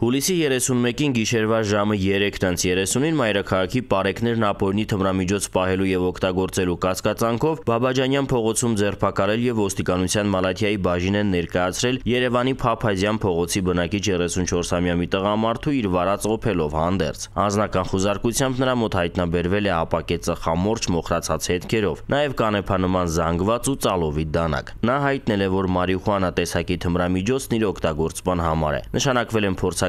Հուլիսի 31-ին գիշերվա ժամը 3:30-ին մայրաքաղաքի Պարեկներ Նապոլնի թմրամիջոց պահելու եւ օգտագործելու կասկածանքով Բաբաջանյան փողոցում ձերբակալել եւ ոստիկանության Մալաթիայի բաժին են ներկայացրել Երևանի Փափազյան փողոցի բնակիչ 34-ամյա մի տղամարդու իր վարած օփելով հանդերձ։ Անձնական խուզարկությամբ նրա մոտ հայտնաբերվել է ապակե ծխամորճ մոխրացած հետքերով, նաեւ կանեփանման զանգված ու ծալովի դանակ։ Նա հայտնել է, որ մարիխուանա տեսակի թմրամիջոցն իր օգտագործման համար է։ Նշանակվել են փորձ